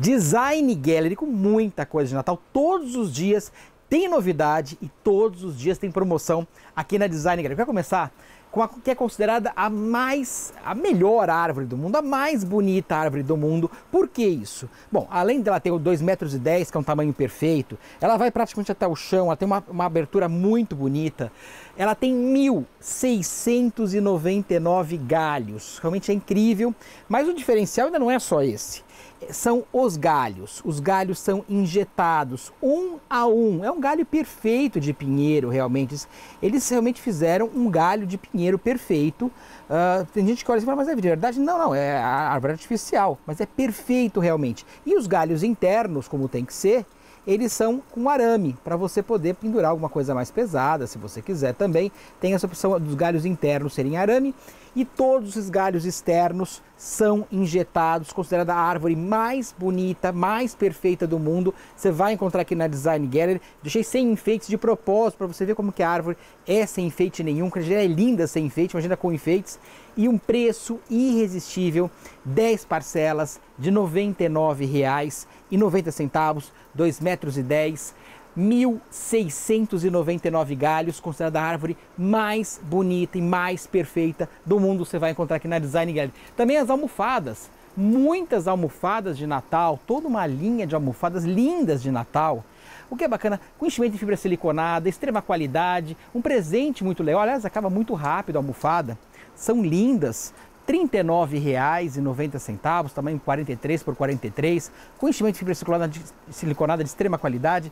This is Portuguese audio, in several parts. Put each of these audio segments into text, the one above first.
Design Gallery com muita coisa de Natal. Todos os dias tem novidade e todos os dias tem promoção aqui na Design Gallery. Vai começar com a que é considerada a mais a melhor árvore do mundo, a mais bonita árvore do mundo. Por que isso? Bom, além dela ter 2,10 metros, que é um tamanho perfeito, ela vai praticamente até o chão, ela tem uma, uma abertura muito bonita. Ela tem 1.699 galhos, realmente é incrível, mas o diferencial ainda não é só esse. São os galhos. Os galhos são injetados um a um. É um galho perfeito de pinheiro, realmente. Eles realmente fizeram um galho de pinheiro perfeito. Uh, tem gente que olha e fala, mas é de verdade? Não, não, é árvore artificial, mas é perfeito realmente. E os galhos internos, como tem que ser, eles são com arame, para você poder pendurar alguma coisa mais pesada, se você quiser também. Tem essa opção dos galhos internos serem arame e todos os galhos externos são injetados, considerada a árvore mais bonita, mais perfeita do mundo. Você vai encontrar aqui na Design Gallery. Deixei sem enfeites de propósito para você ver como que a árvore é sem enfeite nenhum, que é linda sem enfeite, imagina com enfeites e um preço irresistível, 10 parcelas de R$ 99,90, 2,10 metros e 1.699 galhos, considerada a árvore mais bonita e mais perfeita do mundo. Você vai encontrar aqui na Design Gallery. Também as almofadas, muitas almofadas de Natal, toda uma linha de almofadas lindas de Natal. O que é bacana, com enchimento de fibra siliconada, extrema qualidade, um presente muito legal. Aliás, acaba muito rápido a almofada. São lindas, R$ 39,90, tamanho 43 por 43, com enchimento de fibra siliconada de, siliconada de extrema qualidade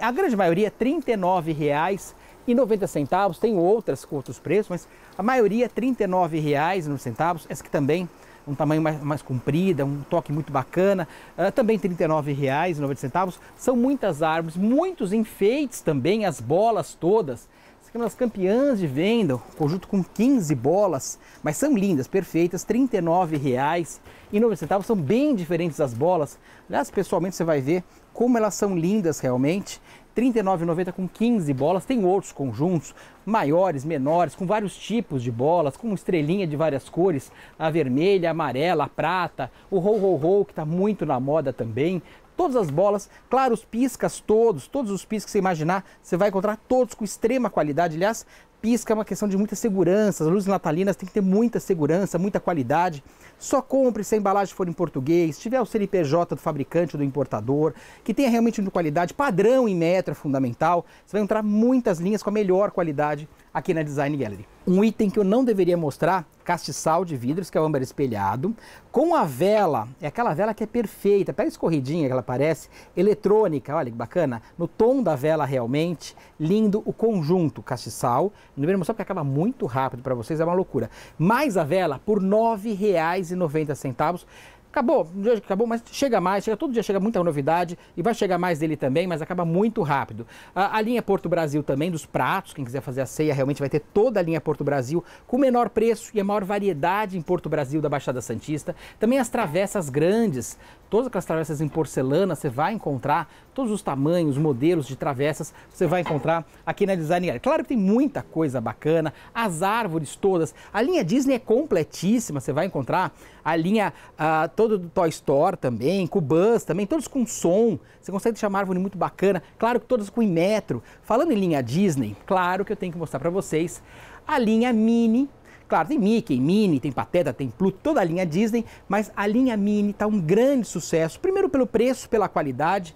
a grande maioria R$ 39,90. Tem outras com outros preços, mas a maioria R$ 39,90. Essa que também um tamanho mais, mais comprida, um toque muito bacana, uh, também R$ 39,90. São muitas árvores, muitos enfeites também, as bolas todas. As campeãs de venda, conjunto com 15 bolas, mas são lindas, perfeitas, R$ 39,90. São bem diferentes das bolas. Aliás, pessoalmente você vai ver como elas são lindas realmente. R$ 39,90 com 15 bolas. Tem outros conjuntos, maiores, menores, com vários tipos de bolas, com estrelinha de várias cores, a vermelha, a amarela, a prata, o roll roll roll que está muito na moda também, todas as bolas, claro, os piscas todos, todos os piscas que você imaginar, você vai encontrar todos com extrema qualidade. Aliás, pisca é uma questão de muita segurança, as luzes natalinas tem que ter muita segurança, muita qualidade. Só compre se a embalagem for em português, tiver o CNPJ do fabricante ou do importador, que tenha realmente uma qualidade padrão em metro é fundamental. Você vai encontrar muitas linhas com a melhor qualidade aqui na Design Gallery. Um item que eu não deveria mostrar, castiçal de vidros, que é o âmbar espelhado, com a vela, é aquela vela que é perfeita, pega escorridinha que ela parece, eletrônica, olha que bacana, no tom da vela realmente, lindo o conjunto castiçal. Não deveria mostrar porque acaba muito rápido para vocês, é uma loucura. Mais a vela por R$ 9,90 Acabou, acabou, mas chega mais, chega, todo dia chega muita novidade e vai chegar mais dele também, mas acaba muito rápido. A, a, linha Porto Brasil também, dos pratos, quem quiser fazer a ceia realmente vai ter toda a linha Porto Brasil, com o menor preço e a maior variedade em Porto Brasil da Baixada Santista. Também as travessas grandes, Todas aquelas travessas em porcelana você vai encontrar, todos os tamanhos, modelos de travessas você vai encontrar aqui na Design Gallery. Claro que tem muita coisa bacana, as árvores todas. A linha Disney é completíssima, você vai encontrar a linha ah, toda do Toy Store também, com Buzz também, todos com som. Você consegue deixar uma árvore muito bacana, claro que todas com metro. Falando em linha Disney, claro que eu tenho que mostrar para vocês a linha Mini Claro, tem Mickey, Minnie, tem Pateta, tem Pluto, toda a linha Disney, mas a linha Minnie está um grande sucesso. Primeiro pelo preço, pela qualidade.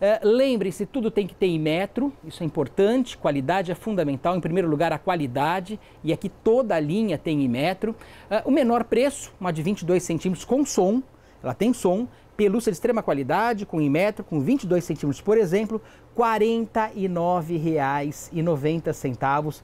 É, lembre se tudo tem que ter em metro, isso é importante, qualidade é fundamental. Em primeiro lugar, a qualidade, e aqui toda a linha tem em metro. É, o menor preço, uma de 22 centímetros com som, ela tem som, pelúcia de extrema qualidade, com em metro, com 22 centímetros, por exemplo, R$ 49,90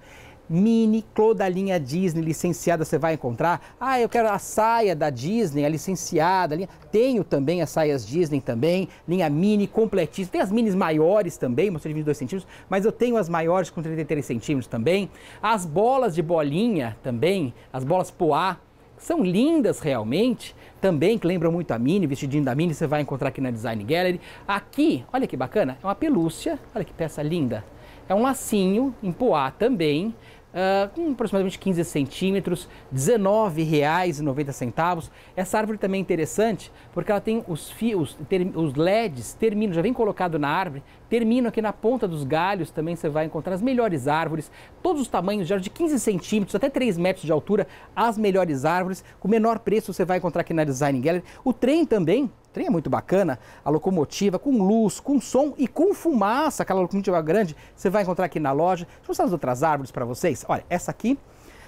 mini clô da linha Disney licenciada você vai encontrar. Ah, eu quero a saia da Disney, a licenciada. A linha... Tenho também as saias Disney também, linha mini completíssima. Tem as minis maiores também, mostrei de 22 centímetros, mas eu tenho as maiores com 33 centímetros também. As bolas de bolinha também, as bolas poá, são lindas realmente, também que lembram muito a Mini, vestidinho da Mini, você vai encontrar aqui na Design Gallery. Aqui, olha que bacana, é uma pelúcia, olha que peça linda é um lacinho em poá também, Uh, com aproximadamente 15 centímetros, R$ 19,90. Essa árvore também é interessante porque ela tem os fios, ter, os LEDs, termino, já vem colocado na árvore, termino aqui na ponta dos galhos também você vai encontrar as melhores árvores, todos os tamanhos, já de 15 centímetros até 3 metros de altura, as melhores árvores, com menor preço você vai encontrar aqui na Design Gallery. O trem também o trem é muito bacana, a locomotiva com luz, com som e com fumaça, aquela locomotiva grande, você vai encontrar aqui na loja. Deixa eu mostrar as outras árvores para vocês. Olha, essa aqui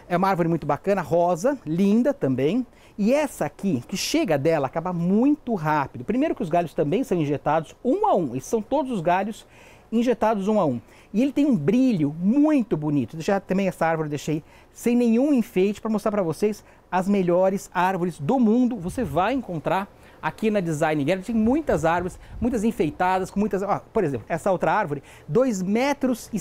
é uma árvore muito bacana, rosa, linda também. E essa aqui, que chega dela, acaba muito rápido. Primeiro que os galhos também são injetados um a um, e são todos os galhos injetados um a um. E ele tem um brilho muito bonito. Já também essa árvore deixei sem nenhum enfeite para mostrar para vocês as melhores árvores do mundo. Você vai encontrar Aqui na Design Gallery tem muitas árvores, muitas enfeitadas, com muitas... Ó, por exemplo, essa outra árvore, 2,70 metros e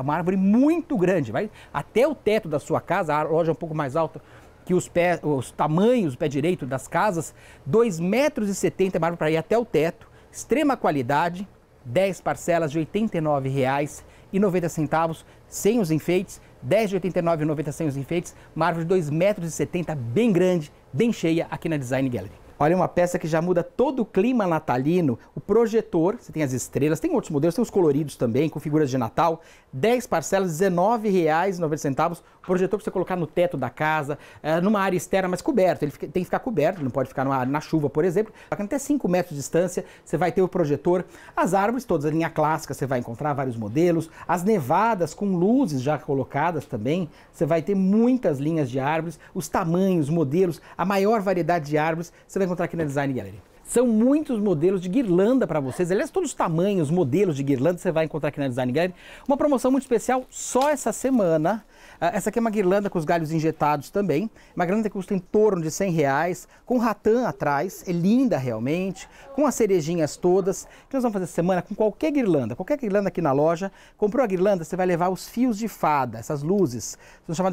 uma árvore muito grande, vai até o teto da sua casa, a loja é um pouco mais alta que os, pés, os tamanhos, o pé direito das casas, 2,70 metros e é uma árvore para ir até o teto, extrema qualidade, 10 parcelas de R$ 89,90 sem os enfeites, 10 de 89,90 sem os enfeites, uma árvore de 2,70 metros, bem grande, bem cheia aqui na Design Gallery. Olha, uma peça que já muda todo o clima natalino. O projetor, você tem as estrelas, tem outros modelos, tem os coloridos também, com figuras de Natal. 10 parcelas, R$19,90. Projetor para você colocar no teto da casa, eh, numa área externa, mas coberto. Ele tem que ficar coberto, não pode ficar numa, na chuva, por exemplo. Até 5 metros de distância, você vai ter o projetor. As árvores, todas a linha clássica, você vai encontrar vários modelos. As nevadas com luzes já colocadas também. Você vai ter muitas linhas de árvores. Os tamanhos, modelos, a maior variedade de árvores. Você vai encontrar aqui na Design Gallery. São muitos modelos de guirlanda para vocês. Aliás, todos os tamanhos, modelos de guirlanda você vai encontrar aqui na Design Gallery. Uma promoção muito especial só essa semana. Ah, essa aqui é uma guirlanda com os galhos injetados também. Uma guirlanda que custa em torno de 100 reais, com ratã atrás, é linda realmente, com as cerejinhas todas. que nós vamos fazer essa semana com qualquer guirlanda, qualquer guirlanda aqui na loja. Comprou a guirlanda, você vai levar os fios de fada, essas luzes.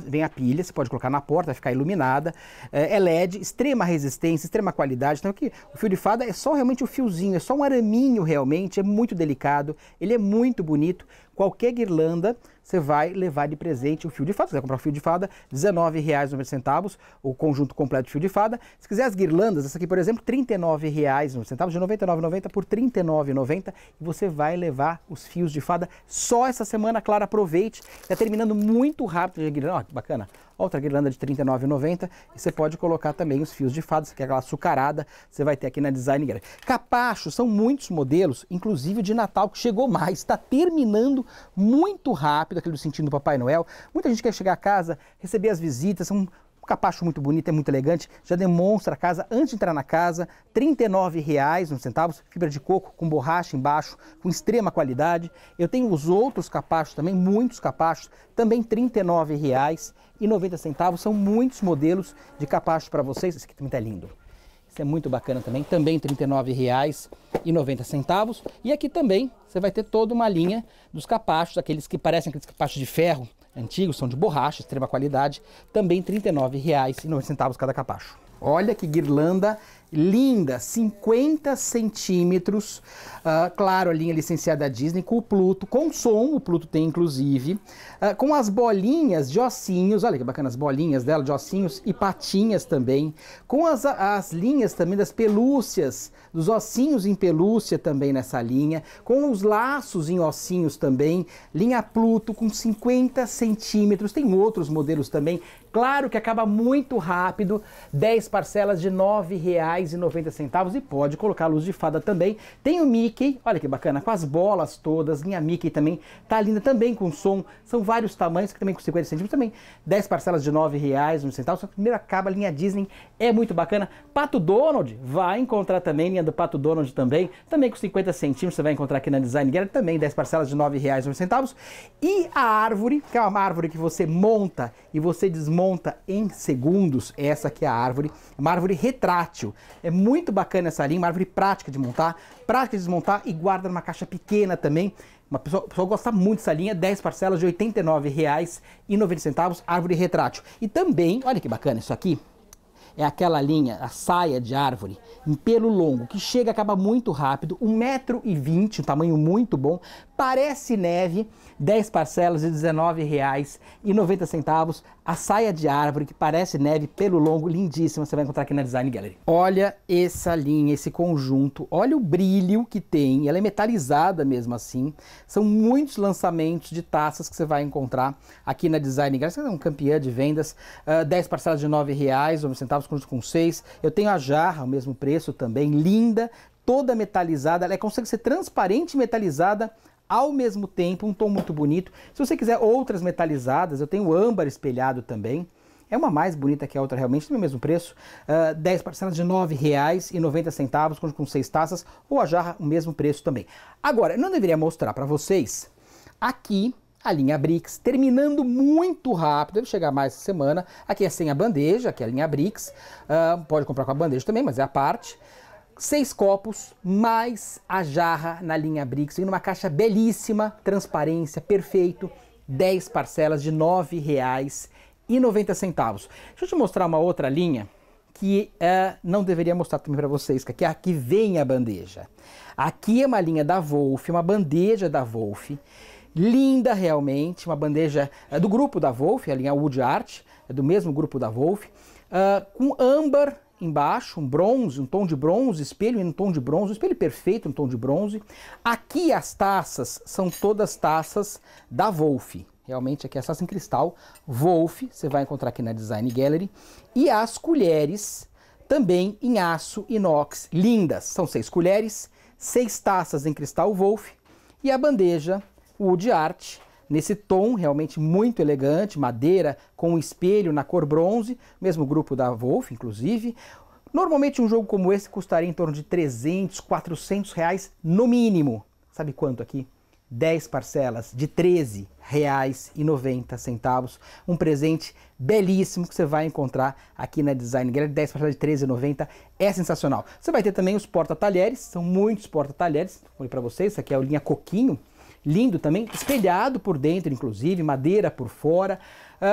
Vem a pilha, você pode colocar na porta, vai ficar iluminada. Eh, é LED, extrema resistência, extrema qualidade. Então aqui, o fio de fada é só realmente o fiozinho, é só um araminho realmente, é muito delicado, ele é muito bonito. Qualquer guirlanda você vai levar de presente o fio de fada. Se quiser comprar o fio de fada, R$19,90 o conjunto completo de fio de fada. Se quiser as guirlandas, essa aqui, por exemplo, R$39,90, de R$99,90 por R$39,90. E você vai levar os fios de fada só essa semana. Clara, aproveite. Está terminando muito rápido. Ó, bacana outra guirlanda de R$ 39,90. E você pode colocar também os fios de fadas, que é aquela açucarada, você vai ter aqui na Design Guerra. Capacho, são muitos modelos, inclusive de Natal, que chegou mais, está terminando muito rápido, aquele do sentido do Papai Noel. Muita gente quer chegar a casa, receber as visitas, são capacho muito bonito, é muito elegante, já demonstra a casa antes de entrar na casa, R$ 39,00, fibra de coco com borracha embaixo, com extrema qualidade. Eu tenho os outros capachos também, muitos capachos, também R$ 39,90, são muitos modelos de capachos para vocês, esse aqui também está lindo. Isso é muito bacana também, também R$ 39,90. E aqui também você vai ter toda uma linha dos capachos, aqueles que parecem aqueles capachos de ferro, antigos, são de borracha, extrema qualidade, também R$ 39,90 cada capacho. Olha que guirlanda linda, 50 centímetros. Uh, claro, a linha licenciada Disney, com o Pluto, com som, o Pluto tem inclusive, uh, com as bolinhas de ossinhos, olha que bacana as bolinhas dela, de ossinhos e patinhas também, com as, as linhas também das pelúcias, dos ossinhos em pelúcia também nessa linha, com os laços em ossinhos também, linha Pluto com 50 centímetros, tem outros modelos também, claro que acaba muito rápido, 10 parcelas de R$ 9,00 R$2,90 e pode colocar a luz de fada também. Tem o Mickey, olha que bacana, com as bolas todas, linha Mickey também, tá linda também com som, são vários tamanhos, também com 50 centímetros também, 10 parcelas de reais R$9,01, a primeira caba, linha Disney, é muito bacana. Pato Donald, vai encontrar também, linha do Pato Donald também, também com 50 centímetros, você vai encontrar aqui na Design Gallery, também 10 parcelas de reais centavos. E a árvore, que é uma árvore que você monta e você desmonta em segundos, essa aqui é a árvore, uma árvore retrátil. É muito bacana essa linha, uma árvore prática de montar, prática de desmontar e guarda numa caixa pequena também. Uma pessoa, pessoa gosta muito dessa linha, 10 parcelas de R$ 89,90, árvore retrátil. E também, olha que bacana isso aqui, é aquela linha, a saia de árvore, em pelo longo, que chega acaba muito rápido, 1,20m, um tamanho muito bom, Parece Neve, 10 parcelas de R$19,90. A saia de árvore, que parece neve, pelo longo, lindíssima, você vai encontrar aqui na Design Gallery. Olha essa linha, esse conjunto, olha o brilho que tem, ela é metalizada mesmo assim. São muitos lançamentos de taças que você vai encontrar aqui na Design Gallery. Você é um campeã de vendas, uh, ah, 10 parcelas de R$9,90, 9,09, conjunto com 6. Eu tenho a jarra, o mesmo preço também, linda, toda metalizada, ela é, consegue ser transparente e metalizada ao mesmo tempo, um tom muito bonito. Se você quiser outras metalizadas, eu tenho âmbar espelhado também. É uma mais bonita que a outra realmente, no mesmo preço. Uh, ah, 10 parcelas de R$ 9,90 com 6 taças, ou a jarra, o mesmo preço também. Agora, não deveria mostrar para vocês aqui a linha Brix, terminando muito rápido, deve chegar mais essa semana. Aqui é sem a bandeja, que é a linha Brix. Uh, pode comprar com a bandeja também, mas é a parte seis copos mais a jarra na linha Brix, em numa caixa belíssima, transparência, perfeito, 10 parcelas de R$ 9,90. Deixa eu te mostrar uma outra linha que uh, não deveria mostrar também para vocês, que é aqui vem a bandeja. Aqui é uma linha da Wolf, uma bandeja da Wolf, linda realmente, uma bandeja uh, do grupo da Wolf, a linha Wood Art, é do mesmo grupo da Wolf, uh, ah, com âmbar embaixo, um bronze, um tom de bronze, espelho em um tom de bronze, um espelho perfeito, um tom de bronze. Aqui as taças são todas taças da Wolf. Realmente aqui essas em cristal, Wolf, você vai encontrar aqui na Design Gallery. E as colheres também em aço inox, lindas. São seis colheres, seis taças em cristal Wolf e a bandeja Wood Art nesse tom realmente muito elegante, madeira com um espelho na cor bronze, mesmo grupo da Wolf, inclusive. Normalmente um jogo como esse custaria em torno de 300, 400 reais no mínimo. Sabe quanto aqui? 10 parcelas de 13 reais e 90 centavos Um presente belíssimo que você vai encontrar aqui na Design Gallery. 10 parcelas de 13,90 é sensacional. Você vai ter também os porta-talheres, são muitos porta-talheres. Vou para vocês, isso aqui é a linha Coquinho, lindo também, espelhado por dentro, inclusive, madeira por fora.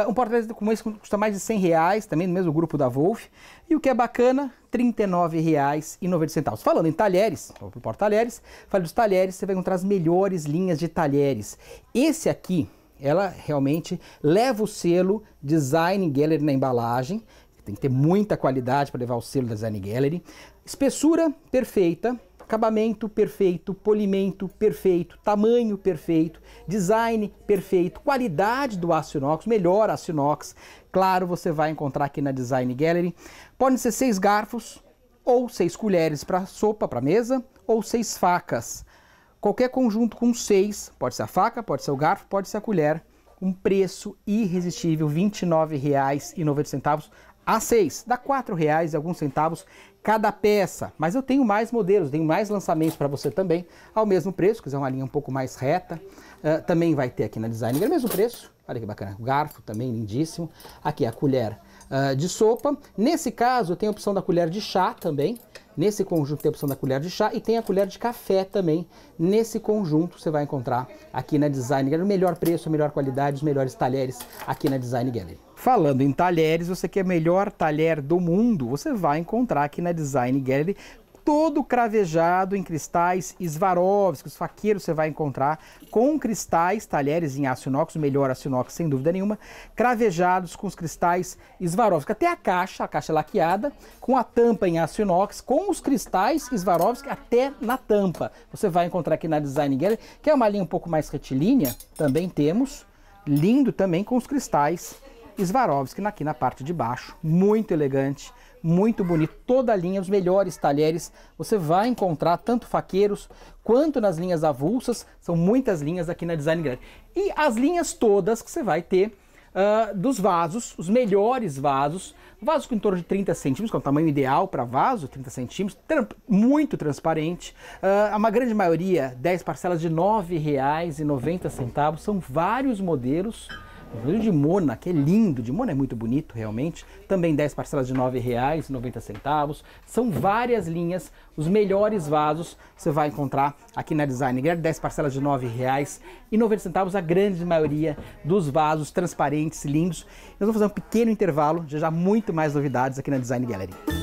Uh, um porta-mala como esse custa mais de 100 reais, também no mesmo grupo da Wolf. E o que é bacana, R$ 39,90. Falando em talheres, vou porta-talheres, falei dos talheres, você vai encontrar as melhores linhas de talheres. Esse aqui, ela realmente leva o selo Design Gallery na embalagem, tem que ter muita qualidade para levar o selo da Design Gallery. Espessura perfeita, Acabamento perfeito, polimento perfeito, tamanho perfeito, design perfeito, qualidade do aço inox, melhor aço inox. Claro, você vai encontrar aqui na Design Gallery. Podem ser seis garfos ou seis colheres para sopa, para mesa, ou seis facas. Qualquer conjunto com seis, pode ser a faca, pode ser o garfo, pode ser a colher, um preço irresistível, R$ 29,90 a 6, dá R$ 4,00 e alguns centavos cada peça. Mas eu tenho mais modelos, tenho mais lançamentos para você também, ao mesmo preço, quiser uma linha um pouco mais reta. Uh, também vai ter aqui na Designer, mesmo preço. Olha que bacana, o garfo também lindíssimo. Aqui a colher uh, de sopa. Nesse caso, tem a opção da colher de chá também. Nesse conjunto tem a opção da colher de chá e tem a colher de café também. Nesse conjunto você vai encontrar aqui na Design Gallery o melhor preço, a melhor qualidade, os melhores talheres aqui na Design Gallery. Falando em talheres, você quer o é melhor talher do mundo, você vai encontrar aqui na Design Gallery todo cravejado em cristais Swarovski, faqueiros você vai encontrar, com cristais, talheres em aço inox, o melhor aço inox sem dúvida nenhuma, cravejados com os cristais Swarovski. Até a caixa, a caixa laqueada, com a tampa em aço inox, com os cristais Swarovski até na tampa. Você vai encontrar aqui na Design Gallery, que é uma linha um pouco mais retilínea, também temos, lindo também com os cristais Swarovski aqui na parte de baixo, muito elegante, muito bonito. Toda a linha, os melhores talheres, você vai encontrar tanto faqueiros quanto nas linhas avulsas, são muitas linhas aqui na Design Grande. E as linhas todas que você vai ter uh, dos vasos, os melhores vasos, vasos com em torno de 30 centímetros, que é o tamanho ideal para vaso, 30 centímetros, muito transparente. Uh, uma grande maioria, 10 parcelas de R$ 9,90, são vários modelos o joelho de Mona, que é lindo, de Mona é muito bonito realmente. Também 10 parcelas de R$ 9,90. São várias linhas, os melhores vasos você vai encontrar aqui na Design Gallery. 10 parcelas de R$ 9,90 a grande maioria dos vasos transparentes, lindos. Nós vamos fazer um pequeno intervalo, já já muito mais novidades aqui na Design Gallery.